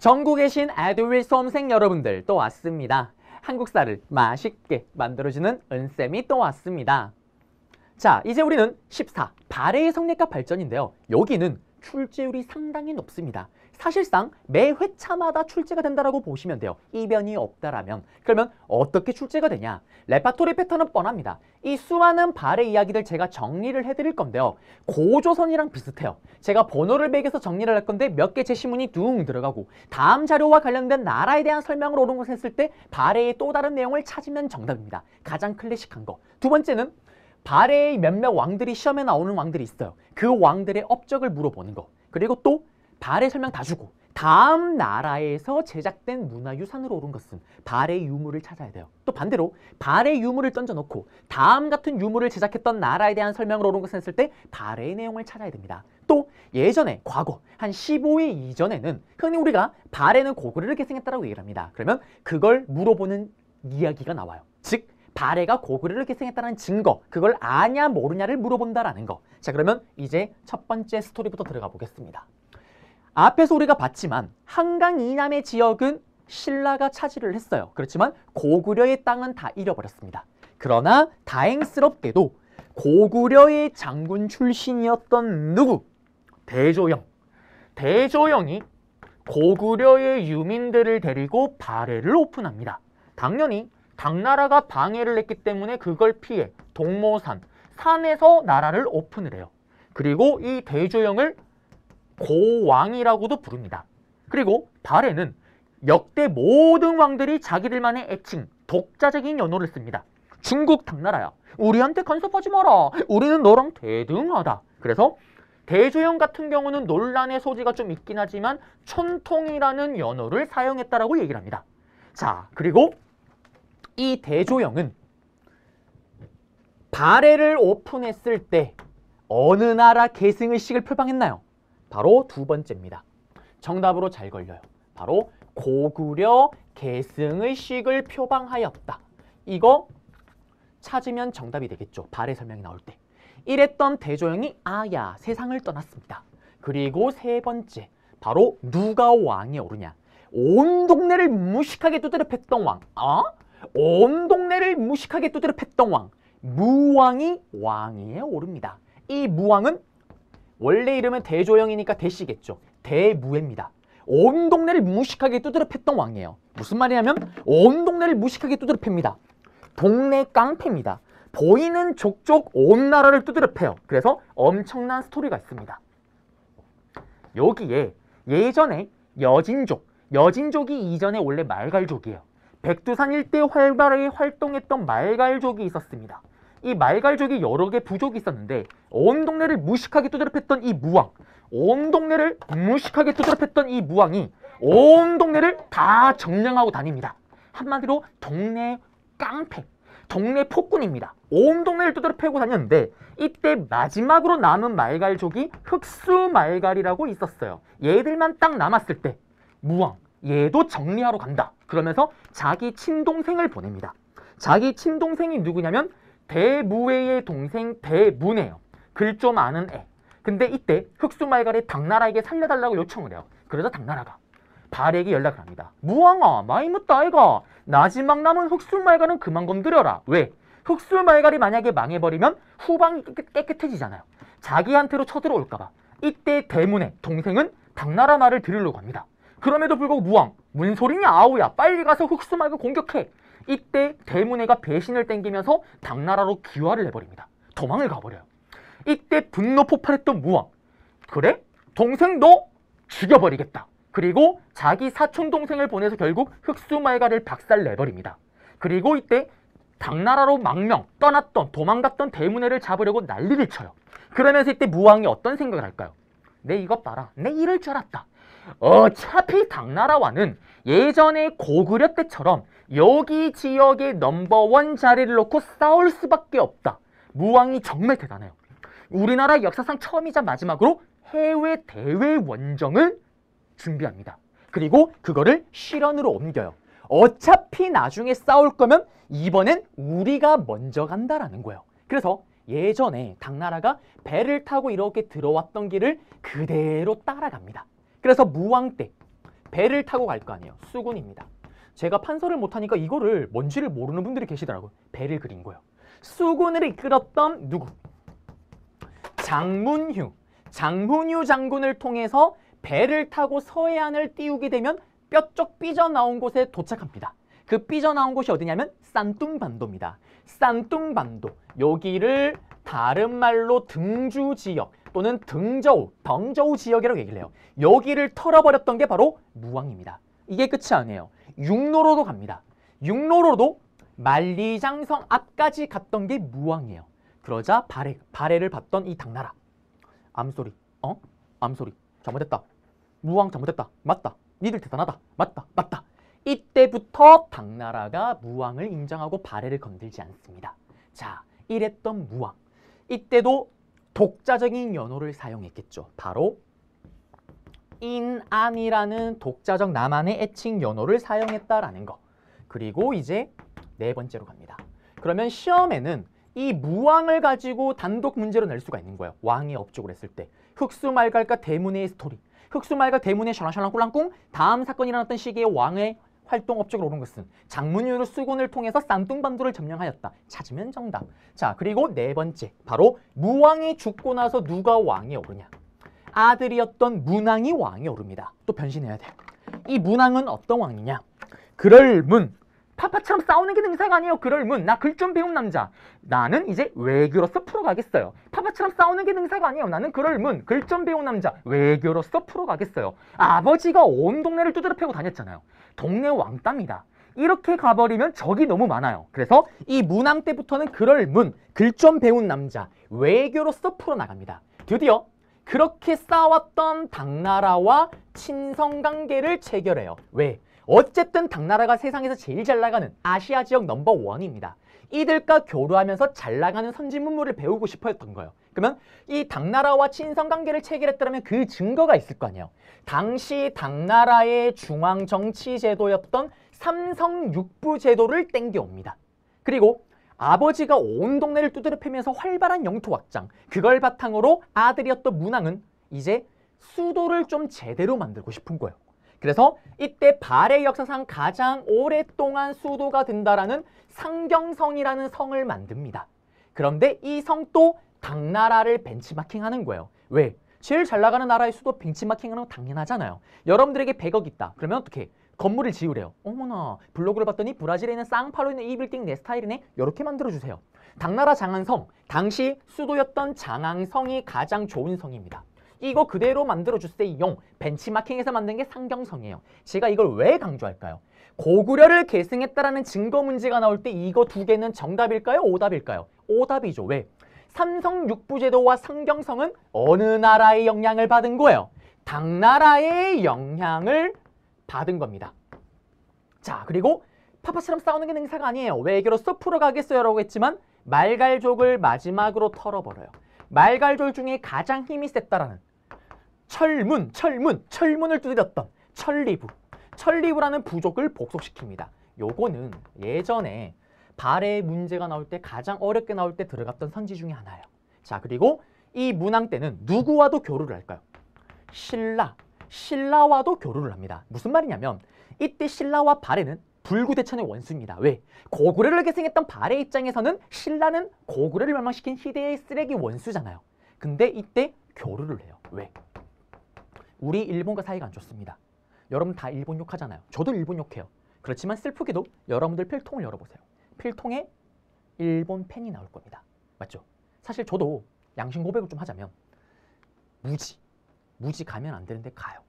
전국에 계신 아두윌 수험생 여러분들 또 왔습니다. 한국사를 맛있게 만들어주는 은쌤이 또 왔습니다. 자, 이제 우리는 14, 발해의 성립과 발전인데요. 여기는 출제율이 상당히 높습니다. 사실상 매 회차마다 출제가 된다고 보시면 돼요. 이변이 없다라면. 그러면 어떻게 출제가 되냐? 레파토리 패턴은 뻔합니다. 이 수많은 발의 이야기들 제가 정리를 해드릴 건데요. 고조선이랑 비슷해요. 제가 번호를 매겨서 정리를 할 건데 몇 개 제시문이 둥 들어가고 다음 자료와 관련된 나라에 대한 설명을 옳은 것을 했을 때 발의의 또 다른 내용을 찾으면 정답입니다. 가장 클래식한 거. 두 번째는 발해의 몇몇 왕들이 시험에 나오는 왕들이 있어요. 그 왕들의 업적을 물어보는 거. 그리고 또 발의 설명 다 주고 다음 나라에서 제작된 문화유산으로 오른 것은 발의 유물을 찾아야 돼요. 또 반대로 발의 유물을 던져놓고 다음 같은 유물을 제작했던 나라에 대한 설명을 오른 것을 했을 때 발의 내용을 찾아야 됩니다. 또 예전에 과거 한 15일 이전에는 흔히 우리가 발에는 고구려를 계승했다고 얘기를 합니다. 그러면 그걸 물어보는 이야기가 나와요. 즉 발해가 고구려를 계승했다는 증거 그걸 아냐 모르냐를 물어본다라는 거. 자 그러면 이제 첫 번째 스토리부터 들어가 보겠습니다. 앞에서 우리가 봤지만 한강 이남의 지역은 신라가 차지를 했어요. 그렇지만 고구려의 땅은 다 잃어버렸습니다. 그러나 다행스럽게도 고구려의 장군 출신이었던 누구? 대조영. 대조영이 고구려의 유민들을 데리고 발해를 오픈합니다. 당연히 당나라가 방해를 했기 때문에 그걸 피해 동모산, 산에서 나라를 오픈을 해요. 그리고 이 대조영을 고왕이라고도 부릅니다. 그리고 발해는 역대 모든 왕들이 자기들만의 애칭, 독자적인 연호를 씁니다. 중국 당나라야. 우리한테 간섭하지 마라. 우리는 너랑 대등하다. 그래서 대조영 같은 경우는 논란의 소지가 좀 있긴 하지만 천통이라는 연호를 사용했다라고 얘기를 합니다. 자, 그리고 이 대조영은 발해를 오픈했을 때 어느 나라 계승의식을 표방했나요? 바로 두 번째입니다. 정답으로 잘 걸려요. 바로 고구려 계승의 식을 표방하였다. 이거 찾으면 정답이 되겠죠. 발의 설명이 나올 때. 이랬던 대조영이 아야 세상을 떠났습니다. 그리고 세 번째 바로 누가 왕에 오르냐. 온 동네를 무식하게 두드려 팼던 왕. 어? 온 동네를 무식하게 두드려 팼던 왕. 무왕이 왕위에 오릅니다. 이 무왕은 원래 이름은 대조영이니까 대시겠죠. 대무예입니다. 온 동네를 무식하게 두드려 팼던 왕이에요. 무슨 말이냐면 온 동네를 무식하게 두드려 팹니다. 동네 깡패입니다. 보이는 족족 온 나라를 두드려 패요. 그래서 엄청난 스토리가 있습니다. 여기에 예전에 여진족, 여진족이 이전에 원래 말갈족이에요. 백두산 일대 활발하게 활동했던 말갈족이 있었습니다. 이 말갈족이 여러 개 부족이 있었는데 온 동네를 무식하게 두드럽했던 이 무왕 온 동네를 무식하게 두드럽했던 이 무왕이 온 동네를 다 정령하고 다닙니다 한마디로 동네 깡패 동네 폭군입니다 온 동네를 두드럽패고 다녔는데 이때 마지막으로 남은 말갈족이 흑수 말갈이라고 있었어요 얘들만 딱 남았을 때 무왕 얘도 정리하러 간다 그러면서 자기 친동생을 보냅니다 자기 친동생이 누구냐면 대무회의 동생 대문예요글 좀 아는 애. 근데 이때 흑수말갈이 당나라에게 살려달라고 요청을 해요. 그래서 당나라가 발에게 연락을 합니다. 무왕아, 마이 묻다 아이가. 나지막 남은 흑수말갈은 그만 건드려라. 왜? 흑수말갈이 만약에 망해버리면 후방이 깨끗해지잖아요. 자기한테로 쳐들어올까봐. 이때 대문의 동생은 당나라 말을 들으려고 합니다. 그럼에도 불구하고 무왕, 뭔 소리냐 아우야 빨리 가서 흑수말갈 공격해 이때 대문회가 배신을 땡기면서 당나라로 귀화를 해버립니다. 도망을 가버려요. 이때 분노 폭발했던 무왕 그래? 동생도 죽여버리겠다. 그리고 자기 사촌 동생을 보내서 결국 흑수말가를 박살내버립니다. 그리고 이때 당나라로 망명, 떠났던, 도망갔던 대문회를 잡으려고 난리를 쳐요. 그러면서 이때 무왕이 어떤 생각을 할까요? 내 이것 봐라. 내 이럴 줄 알았다. 어차피 당나라와는 예전의 고구려 때처럼 여기 지역의 넘버원 자리를 놓고 싸울 수밖에 없다. 무왕이 정말 대단해요. 우리나라 역사상 처음이자 마지막으로 해외 대외 원정을 준비합니다. 그리고 그거를 실현으로 옮겨요. 어차피 나중에 싸울 거면 이번엔 우리가 먼저 간다라는 거예요. 그래서 예전에 당나라가 배를 타고 이렇게 들어왔던 길을 그대로 따라갑니다. 그래서 무왕 때 배를 타고 갈 거 아니에요. 수군입니다. 제가 판서를 못하니까 이거를 뭔지를 모르는 분들이 계시더라고요. 배를 그린 거예요. 수군을 이끌었던 누구? 장문휴. 장문휴 장군을 통해서 배를 타고 서해안을 띄우게 되면 뼈쪽 삐져나온 곳에 도착합니다. 그 삐져나온 곳이 어디냐면 산뚱반도입니다. 산뚱반도. 여기를 다른 말로 등주 지역 또는 등저우, 덩저우 지역이라고 얘기를 해요. 여기를 털어버렸던 게 바로 무왕입니다. 이게 끝이 아니에요. 육로로도 갑니다. 육로로도 만리장성 앞까지 갔던 게 무왕이에요. 그러자 발해, 발해를 받던 이 당나라. 암소리, 어? 암소리, 잘못했다. 무왕 잘못했다. 맞다. 니들 대단하다. 맞다. 맞다. 이때부터 당나라가 무왕을 인정하고 발해를 건들지 않습니다. 자, 이랬던 무왕. 이때도 독자적인 연호를 사용했겠죠. 바로 인안이라는 독자적 나만의 애칭 연호를 사용했다라는 거. 그리고 이제 네 번째로 갑니다. 그러면 시험에는 이 무왕을 가지고 단독 문제로 낼 수가 있는 거예요. 왕의 업적을 했을 때. 흑수말갈과 대문의 스토리. 흑수말과 대문의 셔랑셔랑 꿀랑꿍 다음 사건이 일어났던 시기에 왕의 활동업적으로 오른 것은 장문유로 수군을 통해서 쌍둥반도를 점령하였다. 찾으면 정답. 자, 그리고 네 번째, 바로 무왕이 죽고 나서 누가 왕이 오르냐. 아들이었던 문왕이 왕이 오릅니다. 또 변신해야 돼. 이 문왕은 어떤 왕이냐? 그럴 문, 파파처럼 싸우는 게 능사가 아니에요. 그럴문 나 글 좀 배운 남자. 나는 이제 외교로서 풀어가겠어요. 파파처럼 싸우는 게 능사가 아니에요. 나는 그럴문 글 좀 배운 남자. 외교로서 풀어가겠어요. 아버지가 온 동네를 두드려 패고 다녔잖아요. 동네 왕따입니다. 이렇게 가버리면 적이 너무 많아요. 그래서 이문왕 때부터는 그럴문 글 좀 배운 남자. 외교로서 풀어나갑니다. 드디어 그렇게 싸웠던 당나라와 친성관계를 체결해요. 왜? 어쨌든 당나라가 세상에서 제일 잘 나가는 아시아 지역 넘버원입니다. 이들과 교류하면서 잘 나가는 선진 문물을 배우고 싶어 했던 거예요. 그러면 이 당나라와 친선 관계를 체결했다면 그 증거가 있을 거 아니에요. 당시 당나라의 중앙 정치 제도였던 삼성육부 제도를 땡겨옵니다. 그리고 아버지가 온 동네를 두드려 패면서 활발한 영토 확장, 그걸 바탕으로 아들이었던 문왕은 이제 수도를 좀 제대로 만들고 싶은 거예요. 그래서 이때 발해 역사상 가장 오랫동안 수도가 된다라는 상경성이라는 성을 만듭니다. 그런데 이 성도 당나라를 벤치마킹하는 거예요. 왜? 제일 잘 나가는 나라의 수도 벤치마킹하는 건 당연하잖아요. 여러분들에게 100억 있다. 그러면 어떻게? 건물을 지으래요. 어머나 블로그를 봤더니 브라질에 있는 쌍파로 있는 이 빌딩 내 스타일이네. 이렇게 만들어주세요. 당나라 장안성, 당시 수도였던 장안성이 가장 좋은 성입니다. 이거 그대로 만들어주세요. 벤치마킹에서 만든 게 상경성이에요. 제가 이걸 왜 강조할까요? 고구려를 계승했다라는 증거 문제가 나올 때 이거 두 개는 정답일까요? 오답일까요? 오답이죠. 왜? 삼성 육부제도와 상경성은 어느 나라의 영향을 받은 거예요? 당나라의 영향을 받은 겁니다. 자, 그리고 파파처럼 싸우는 게 능사가 아니에요. 외교로서 풀어가겠어요 라고 했지만 말갈족을 마지막으로 털어버려요. 말갈족 중에 가장 힘이 셌다라는 철문, 철문, 철문을 두드렸던 철리부. 철리부라는 부족을 복속시킵니다. 요거는 예전에 발의 문제가 나올 때 가장 어렵게 나올 때 들어갔던 선지 중에 하나예요. 자, 그리고 이 문항 때는 누구와도 교류를 할까요? 신라, 신라와도 교류를 합니다. 무슨 말이냐면 이때 신라와 발해는 불구대천의 원수입니다. 왜? 고구려를 계승했던 발해 입장에서는 신라는 고구려를 멸망시킨 희대의 쓰레기 원수잖아요. 근데 이때 교류를 해요. 왜? 우리 일본과 사이가 안 좋습니다. 여러분 다 일본 욕하잖아요. 저도 일본 욕해요. 그렇지만 슬프게도 여러분들 필통을 열어보세요. 필통에 일본 팬이 나올 겁니다. 맞죠? 사실 저도 양심 고백을 좀 하자면 무지, 무지 가면 안 되는데 가요.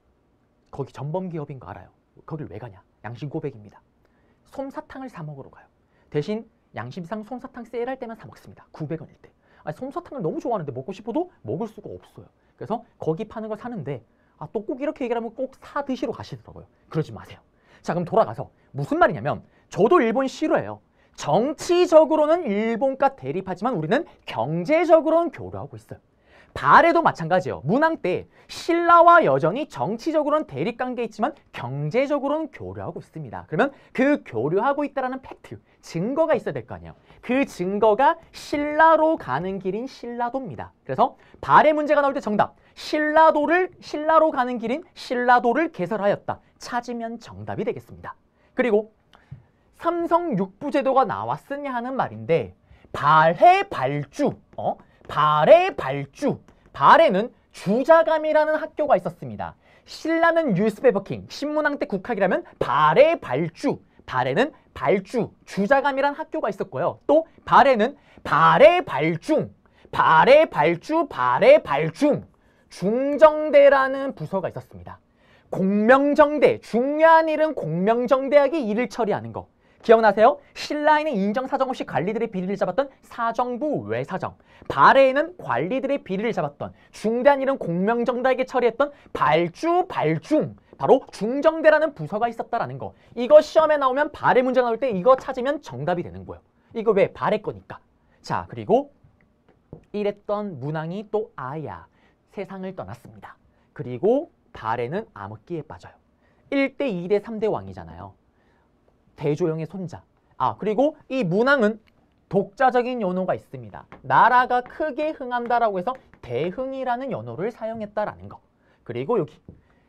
거기 전범 기업인 거 알아요. 거길 왜 가냐? 양심 고백입니다. 솜사탕을 사 먹으러 가요. 대신 양심상 솜사탕 세일할 때만 사 먹습니다. 900원일 때. 아니, 솜사탕을 너무 좋아하는데 먹고 싶어도 먹을 수가 없어요. 그래서 거기 파는 걸 사는데 아, 또꼭 이렇게 얘기를 하면 꼭 사 드시러 가시더라고요. 그러지 마세요. 자, 그럼 돌아가서 무슨 말이냐면 저도 일본 싫어해요. 정치적으로는 일본과 대립하지만 우리는 경제적으로는 교류하고 있어요. 달에도 마찬가지예요. 문왕 때 신라와 여전히 정치적으로는 대립관계 있지만 경제적으로는 교류하고 있습니다. 그러면 그 교류하고 있다는 팩트, 증거가 있어야 될 거 아니에요. 그 증거가 신라로 가는 길인 신라도입니다. 그래서 발의 문제가 나올 때 정답. 신라도를 신라로 가는 길인 신라도를 개설하였다. 찾으면 정답이 되겠습니다. 그리고 삼성 육부제도가 나왔으냐 하는 말인데 발해 발주 어? 발의 발주, 발에는 주자감이라는 학교가 있었습니다. 신라는 뉴스베버킹 신문왕 때 국학이라면 발의 발주, 발에는 발주, 주자감이라는 학교가 있었고요. 또 발에는 발의 발중, 발의 발주, 발의 발중, 중정대라는 부서가 있었습니다. 공명정대, 중요한 일은 공명정대하게 일을 처리하는 거. 기억나세요? 신라인의 인정사정없이 관리들의 비리를 잡았던 사정부 외사정, 발해에는 관리들의 비리를 잡았던, 중대한일은 공명정다에게 처리했던 발주, 발중, 바로 중정대라는 부서가 있었다라는 거. 이거 시험에 나오면 발해 문제 나올 때 이거 찾으면 정답이 되는 거예요. 이거 왜? 발해 거니까. 자, 그리고 이랬던 문항이 또 아야, 세상을 떠났습니다. 그리고 발해는 암흑기에 빠져요. 1대 2대 3대 왕이잖아요. 대조영의 손자. 아 그리고 이 문항은 독자적인 연호가 있습니다. 나라가 크게 흥한다라고 해서 대흥이라는 연호를 사용했다라는 거. 그리고 여기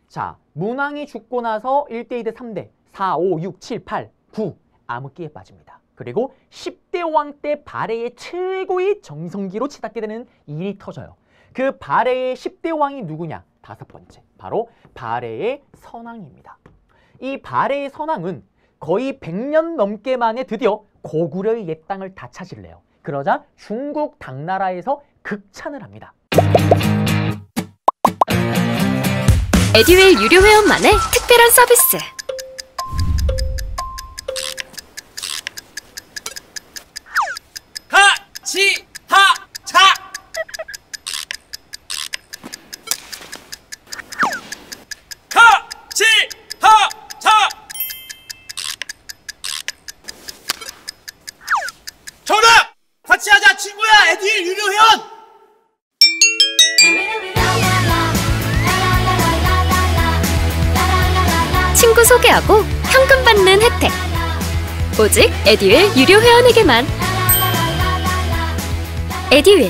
자 문항이 죽고 나서 1대 2대 3대 4, 5, 6, 7, 8, 9 암흑기에 빠집니다. 그리고 10대 왕 때 발해의 최고의 정성기로 치닫게 되는 일이 터져요. 그 발해의 10대 왕이 누구냐? 다섯 번째, 바로 발해의 선왕입니다. 이 발해의 선왕은 거의 100년 넘게 만에 드디어 고구려의 옛 땅을 다 찾을래요. 그러자 중국 당나라에서 극찬을 합니다. 에듀웰 유료 회원만의 특별한 서비스 에듀윌 유료 회원에게만 에듀윌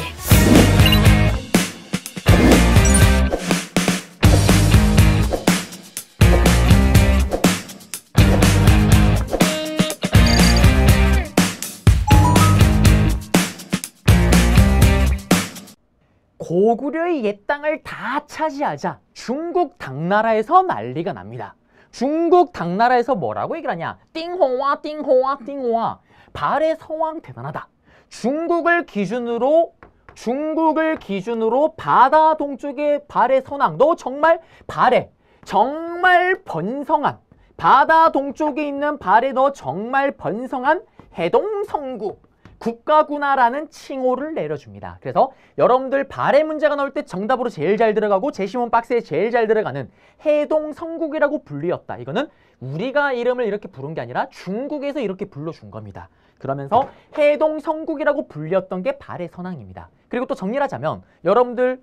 고구려의 옛 땅을 다 차지하자 중국 당나라에서 난리가 납니다. 중국 당나라에서 뭐라고 얘기를 하냐 띵호와 띵호와 띵호와 발의 서왕 대단하다 중국을 기준으로 중국을 기준으로 바다 동쪽의 발의 선왕 도 정말 발해 정말 번성한 바다 동쪽에 있는 발에 너 정말 번성한 해동성구 국가구나라는 칭호를 내려줍니다. 그래서 여러분들 발의 문제가 나올 때 정답으로 제일 잘 들어가고 제시문 박스에 제일 잘 들어가는 해동성국이라고 불리었다. 이거는 우리가 이름을 이렇게 부른 게 아니라 중국에서 이렇게 불러준 겁니다. 그러면서 해동성국이라고 불렸던 게 발의 선항입니다. 그리고 또 정리하자면 여러분들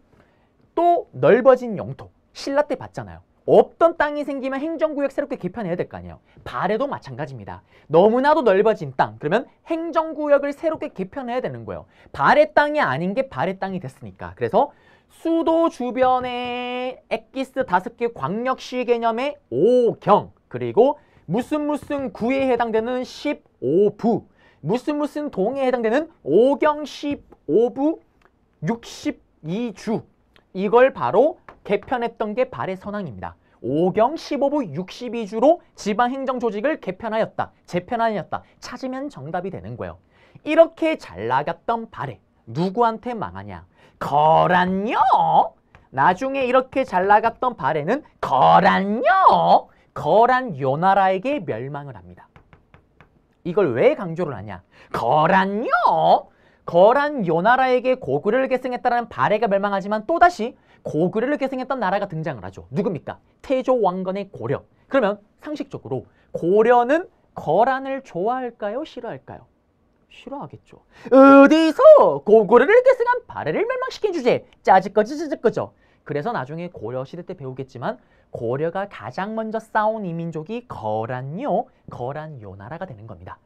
또 넓어진 영토 신라 때 봤잖아요. 없던 땅이 생기면 행정구역 새롭게 개편해야 될 거 아니에요. 발해도 마찬가지입니다. 너무나도 넓어진 땅, 그러면 행정구역을 새롭게 개편해야 되는 거예요. 발해 땅이 아닌 게발해 땅이 됐으니까. 그래서 수도 주변에 엑기스 다섯 개 광역시 개념의 5경, 그리고 무슨 무슨 구에 해당되는 15부, 무슨 무슨 동에 해당되는 5경 15부 62주, 이걸 바로 개편했던 게 발의 선왕입니다 5경 15부 62주로 지방행정조직을 개편하였다, 재편하였다 찾으면 정답이 되는 거예요. 이렇게 잘 나갔던 발해 누구한테 망하냐? 거란요! 나중에 이렇게 잘 나갔던 발해는 거란요! 거란 요나라에게 멸망을 합니다. 이걸 왜 강조를 하냐? 거란요! 거란 요나라에게 고구려를 계승했다는 발해가 멸망하지만 또다시 고구려를 계승했던 나라가 등장을 하죠. 누굽니까? 태조 왕건의 고려. 그러면 상식적으로 고려는 거란을 좋아할까요? 싫어할까요? 싫어하겠죠. 어디서 고구려를 계승한 발해를 멸망시킨 주제 에 짜증거지 짜증거죠. 그래서 나중에 고려 시대 때 배우겠지만 고려가 가장 먼저 싸운 이민족이 거란요, 거란요 나라가 되는 겁니다.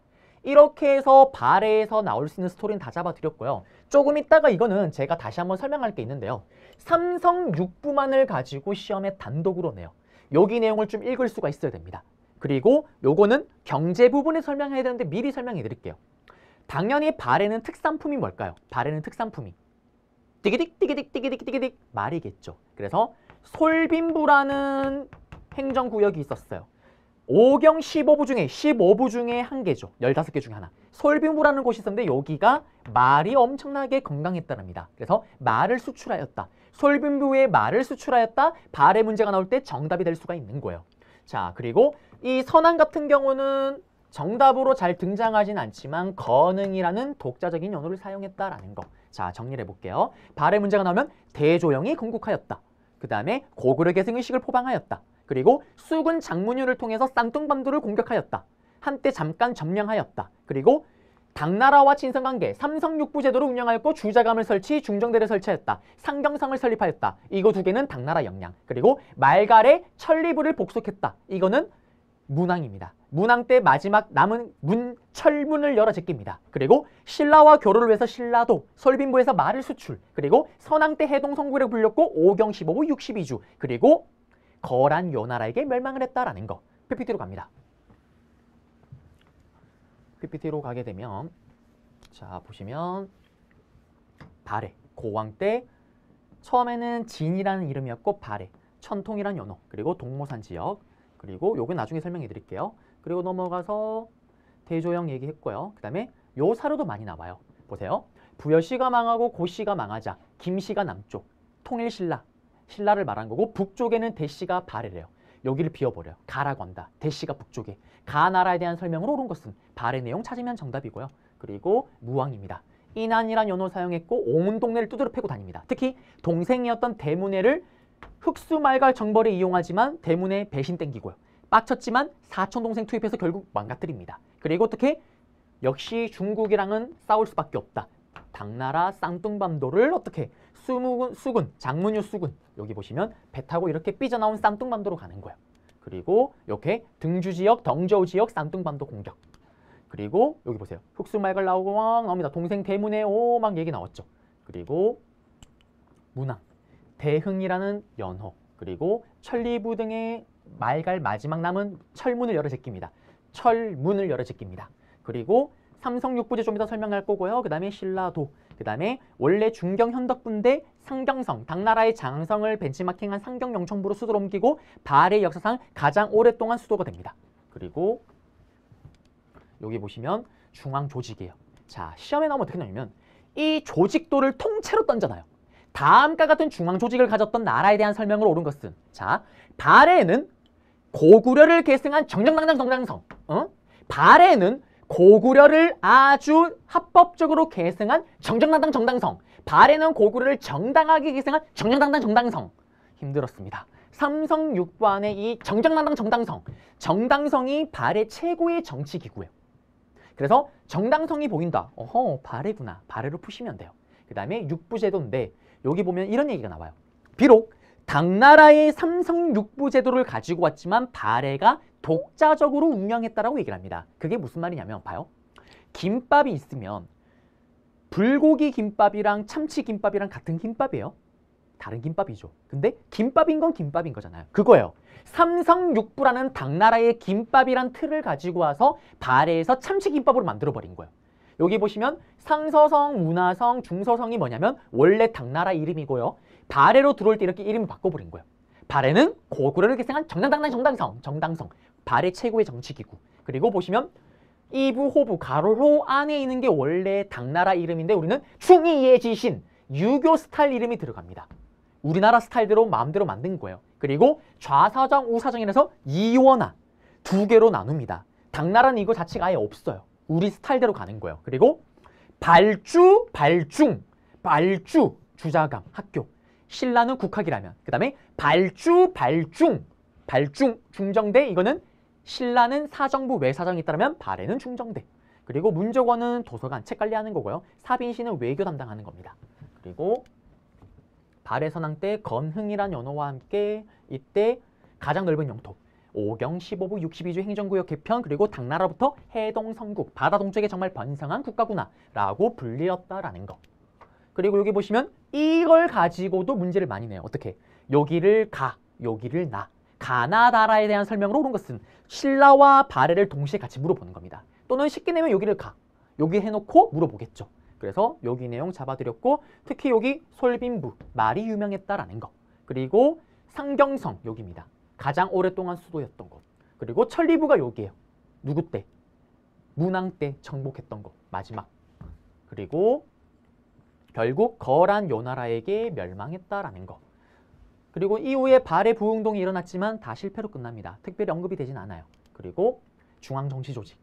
이렇게 해서 발에서 나올 수 있는 스토리는 다 잡아드렸고요. 조금 있다가 이거는 제가 다시 한번 설명할 게 있는데요. 삼성 6부만을 가지고 시험에 단독으로 내요. 여기 내용을 좀 읽을 수가 있어야 됩니다. 그리고 요거는 경제 부분에 설명해야 되는데 미리 설명해 드릴게요. 당연히 발에는 특산품이 뭘까요? 발에는 특산품이 띠기딕 띠기딕 띠기딕 띠기딕 말이겠죠. 그래서 솔빈부라는 행정구역이 있었어요. 5경 15부 중에 15부 중에 한 개죠. 15개 중에 하나. 솔빙부라는 곳이 있었는데 여기가 말이 엄청나게 건강했다랍니다. 그래서 말을 수출하였다. 솔빙부의 말을 수출하였다. 발의 문제가 나올 때 정답이 될 수가 있는 거예요. 자, 그리고 이선한 같은 경우는 정답으로 잘 등장하진 않지만 거능이라는 독자적인 연호를 사용했다라는 거. 자, 정리를 해볼게요. 발의 문제가 나오면 대조영이 건국하였다. 그 다음에 고구려 계승의식을 포방하였다. 그리고 쑥은 장문유를 통해서 쌍둥반도를 공격하였다. 한때 잠깐 점령하였다. 그리고 당나라와 친선관계, 삼성육부 제도를 운영하였고 주자감을 설치, 중정대를 설치하였다. 상경성을 설립하였다. 이거 두 개는 당나라 역량. 그리고 말갈의 천리부를 복속했다. 이거는 문왕입니다. 문왕 때 마지막 남은 문 철문을 열어 제낍니다. 그리고 신라와 교류를 위해서 신라도, 설빈부에서 말을 수출, 그리고 선왕 때 해동 성구를 불렸고 오경 15부 62주, 그리고 거란 요나라에게 멸망을 했다라는 거. PPT로 갑니다. PPT로 가게 되면 자 보시면 발해 고왕 때 처음에는 진이라는 이름이었고 발해 천통이란 연호 그리고 동모산 지역 그리고 요건 나중에 설명해 드릴게요. 그리고 넘어가서 대조영 얘기했고요. 그 다음에 요사로도 많이 나와요. 보세요. 부여시가 망하고 고시가 망하자 김씨가 남쪽 통일신라 신라를 말한 거고 북쪽에는 대씨가 발해래요. 여기를 비워버려요. 가라고 한다. 대씨가 북쪽에. 가 나라에 대한 설명으로 옳은 것은 발의 내용 찾으면 정답이고요. 그리고 무왕입니다. 이난이란 연호를 사용했고 온 동네를 두드려 패고 다닙니다. 특히 동생이었던 대문해를 흑수말갈 정벌에 이용하지만 대문에 배신 땡기고요. 빡쳤지만 사촌 동생 투입해서 결국 망가뜨립니다. 그리고 어떻게? 역시 중국이랑은 싸울 수밖에 없다. 당나라 쌍뚱밤도를 어떻게 수무군, 수군, 장문유 수군 여기 보시면 배 타고 이렇게 삐져나온 쌍뚱밤도로 가는 거예요. 그리고 이렇게 등주지역, 덩저우지역 쌍뚱밤도 공격 그리고 여기 보세요. 흑수말갈 나오고 왕 나옵니다. 동생 대문에 오막 얘기 나왔죠. 그리고 문왕 대흥이라는 연호 그리고 천리부 등의 말갈 마지막 남은 철문을 열어 제낍니다. 철문을 열어 제낍니다. 그리고 삼성 육부제 좀 이따 설명할 거고요. 그 다음에 신라도, 그 다음에 원래 중경 현덕군대 상경성, 당나라의 장성을 벤치마킹한 상경 영청부로수도로 옮기고 발해 역사상 가장 오랫동안 수도가 됩니다. 그리고 여기 보시면 중앙 조직이에요. 자, 시험에 나오면 어떻게 되냐면 이 조직도를 통째로 던져놔요. 다음과 같은 중앙 조직을 가졌던 나라에 대한 설명을 옳은 것은 자, 발해는 고구려를 계승한 정정당당 정당성 어? 발해는 고구려를 아주 합법적으로 계승한 정정당당 정당성 발해는 고구려를 정당하게 계승한 정정당당 정당성 힘들었습니다. 삼성 육부안의이 정정당당 정당성 정당성이 발해 최고의 정치기구예요. 그래서 정당성이 보인다. 어허 발해구나. 발해로 푸시면 돼요. 그 다음에 육부제도인데 여기 보면 이런 얘기가 나와요. 비록 당나라의 삼성 육부제도를 가지고 왔지만 발해가 독자적으로 운영했다라고 얘기를 합니다. 그게 무슨 말이냐면 봐요. 김밥이 있으면 불고기 김밥이랑 참치 김밥이랑 같은 김밥이에요. 다른 김밥이죠. 근데 김밥인 건 김밥인 거잖아요. 그거예요. 삼성육부라는 당나라의 김밥이란 틀을 가지고 와서 발해에서 참치김밥으로 만들어버린 거예요. 여기 보시면 상서성, 문화성, 중서성이 뭐냐면 원래 당나라 이름이고요. 발해로 들어올 때 이렇게 이름을 바꿔버린 거예요. 발해는 고구려를 계승한 정당당당 정당성, 정당성. 발의 최고의 정치기구. 그리고 보시면 이부 호부 가로로 안에 있는 게 원래 당나라 이름인데 우리는 충의의 지신 유교 스타일 이름이 들어갑니다. 우리나라 스타일대로 마음대로 만든 거예요. 그리고 좌사정 우사정이라서 이원화 두 개로 나눕니다. 당나라는 이거 자체가 아예 없어요. 우리 스타일대로 가는 거예요. 그리고 발주 발중 발주 주자감 학교 신라는 국학이라면 그 다음에 발주 발중 발중 중정대 이거는 신라는 사정부 외사정이 있다면 발해는 중정대 그리고 문조관은 도서관 책 관리하는 거고요. 사빈시는 외교 담당하는 겁니다. 그리고 발해 선왕 때 건흥이란 연호와 함께 이때 가장 넓은 영토 오경 15부 62주 행정구역 개편 그리고 당나라부터 해동 성국 바다 동쪽에 정말 번성한 국가구나라고 불리었다라는 거. 그리고 여기 보시면 이걸 가지고도 문제를 많이 내요. 어떻게? 여기를 가, 여기를 나. 가나다라에 대한 설명으로 옳은 것은 신라와 바레를 동시에 같이 물어보는 겁니다. 또는 쉽게 내면 여기를 가. 여기 해놓고 물어보겠죠. 그래서 여기 내용 잡아드렸고 특히 여기 솔빈부 말이 유명했다라는 것 그리고 상경성 여기입니다. 가장 오랫동안 수도였던 곳 그리고 천리부가 여기예요. 누구 때? 문왕 때 정복했던 곳 마지막 그리고 결국 거란 요나라에게 멸망했다라는 것 그리고 이후에 발의 부운동이 일어났지만 다 실패로 끝납니다. 특별히 언급이 되진 않아요. 그리고 중앙정치조직.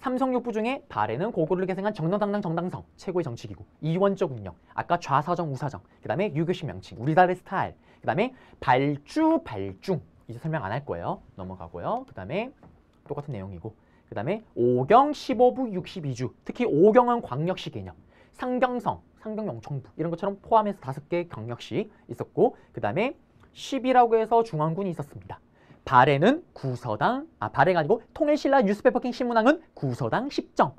삼성육부 중에 발해는 고구를 계승한 정당당당 정당성, 최고의 정치기구, 이원적 운영, 아까 좌사정, 우사정, 그 다음에 유교식 명칭, 우리나라의 스타일, 그 다음에 발주, 발중, 이제 설명 안 할 거예요. 넘어가고요. 그 다음에 똑같은 내용이고, 그 다음에 오경 15부 62주, 특히 오경은 광역시 개념, 상경성, 상경영청부 이런 것처럼 포함해서 다섯 개광역시 있었고, 그 다음에 10이라고 해서 중앙군이 있었습니다. 발해는 구서당, 아 발해가 아니고 통일신라 뉴스페퍼킹 신문왕은 구서당 10정,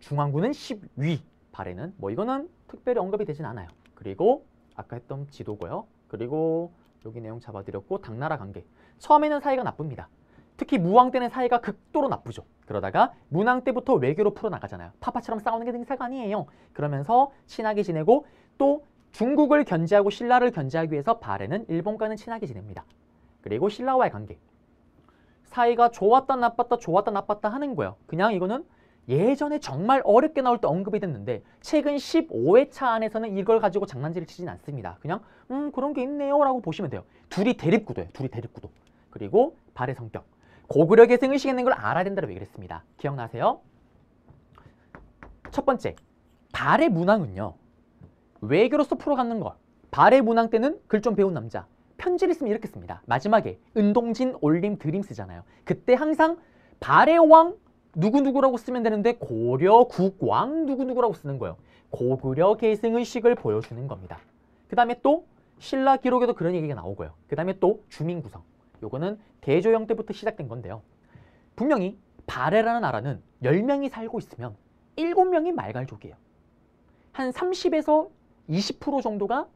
중앙군은 10위, 발해는 뭐 이거는 특별히 언급이 되진 않아요. 그리고 아까 했던 지도고요. 그리고 여기 내용 잡아드렸고 당나라 관계. 처음에는 사이가 나쁩니다. 특히 무왕 때는 사이가 극도로 나쁘죠. 그러다가 문왕 때부터 외교로 풀어나가잖아요. 파파처럼 싸우는 게 능사가 아니에요. 그러면서 친하게 지내고 또 중국을 견제하고 신라를 견제하기 위해서 발해는 일본과는 친하게 지냅니다. 그리고 신라와의 관계. 사이가 좋았다 나빴다 좋았다 나빴다 하는 거예요. 그냥 이거는 예전에 정말 어렵게 나올 때 언급이 됐는데 최근 15회차 안에서는 이걸 가지고 장난질을 치진 않습니다. 그냥 음 그런 게 있네요 라고 보시면 돼요. 둘이 대립구도예요. 둘이 대립구도. 그리고 발의 성격. 고구려 계승을 시키는 걸 알아야 된다고 얘기를 했습니다. 기억나세요? 첫 번째, 발의 문항은요. 외교로서 프로가는것발해 문항 때는 글 좀 배운 남자 편지를 쓰면 이렇게 씁니다 마지막에 은동진 올림 드림 쓰잖아요 그때 항상 발해왕 누구누구라고 쓰면 되는데 고려 국왕 누구누구라고 쓰는 거예요 고구려 계승의 식을 보여주는 겁니다 그 다음에 또 신라 기록에도 그런 얘기가 나오고요 그 다음에 또 주민 구성 요거는 대조영 때부터 시작된 건데요 분명히 발해라는 나라는 열명이 살고 있으면 일곱 명이 말갈족이에요 한 30에서 20% 정도가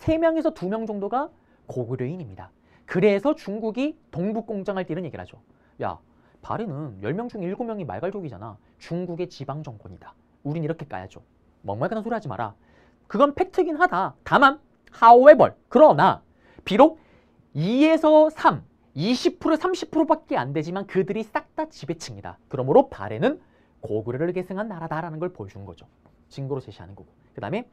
3명에서 2명 정도가 고구려인입니다. 그래서 중국이 동북공장할 때는 얘기를 하죠. 야, 발해는 10명 중 7명이 말갈족이잖아. 중국의 지방정권이다. 우린 이렇게 까야죠. 멍멍한 소리 하지 마라. 그건 팩트긴 하다. 다만, 하오 w 벌 그러나 비록 2에서 3, 20% 30%밖에 안 되지만 그들이 싹 다 지배층이다. 그러므로 발해는 고구려를 계승한 나라다라는 걸 보여준 거죠. 증거로 제시하는 거고. 그 다음에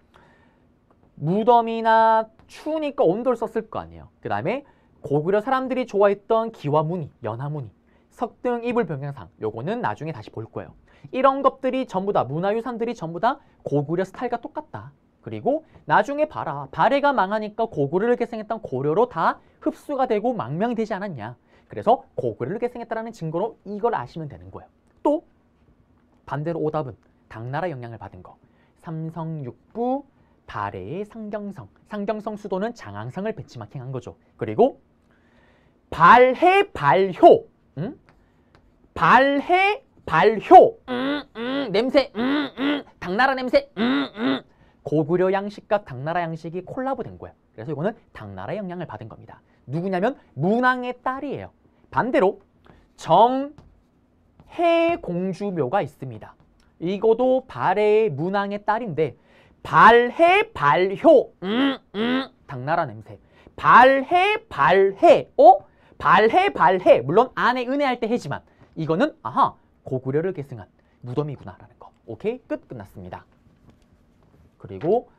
무덤이나 추우니까 온돌 썼을 거 아니에요. 그 다음에 고구려 사람들이 좋아했던 기와 무늬, 연화 무늬, 석등 이불 병향상 요거는 나중에 다시 볼 거예요. 이런 것들이 전부 다 문화유산들이 전부 다 고구려 스타일과 똑같다. 그리고 나중에 봐라. 발해가 망하니까 고구려를 계승했던 고려로 다 흡수가 되고 망명이 되지 않았냐. 그래서 고구려를 계승했다는 증거로 이걸 아시면 되는 거예요. 또 반대로 오답은 당나라 영향을 받은 거. 삼성육부, 발해의 상경성, 상경성 수도는 장항성을 벤치마킹한 거죠. 그리고 발해 발효, 음? 발해 발효, 음, 음, 냄새, 음, 음, 당나라 냄새, 음, 음. 고구려 양식과 당나라 양식이 콜라보된 거예요. 그래서 이거는 당나라의 영향을 받은 겁니다. 누구냐면 문왕의 딸이에요. 반대로 정해 공주묘가 있습니다. 이것도 발해의 문왕의 딸인데 발해 발효 음, 음. 당나라 냄새 발해 발해 오 어? 발해 발해 물론 안에 은혜할 때 해지만 이거는 아하 고구려를 계승한 무덤이구나라는 거 오케이 끝 끝났습니다 그리고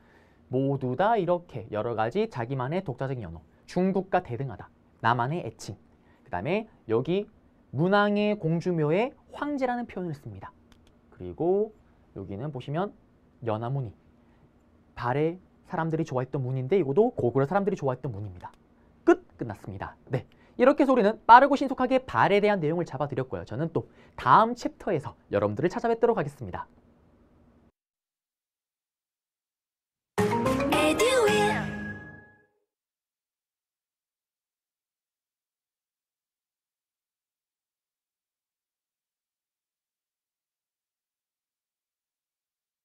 모두 다 이렇게 여러 가지 자기만의 독자적인 연호 중국과 대등하다 나만의 애칭 그 다음에 여기 문왕의 공주묘에 황제라는 표현을 씁니다 그리고 여기는 보시면 연화무늬 발에 사람들이 좋아했던 문인데 이것도 고구려 사람들이 좋아했던 문입니다. 끝! 끝났습니다. 네. 이렇게 소리는 빠르고 신속하게 발에 대한 내용을 잡아드렸고요. 저는 또 다음 챕터에서 여러분들을 찾아뵙도록 하겠습니다.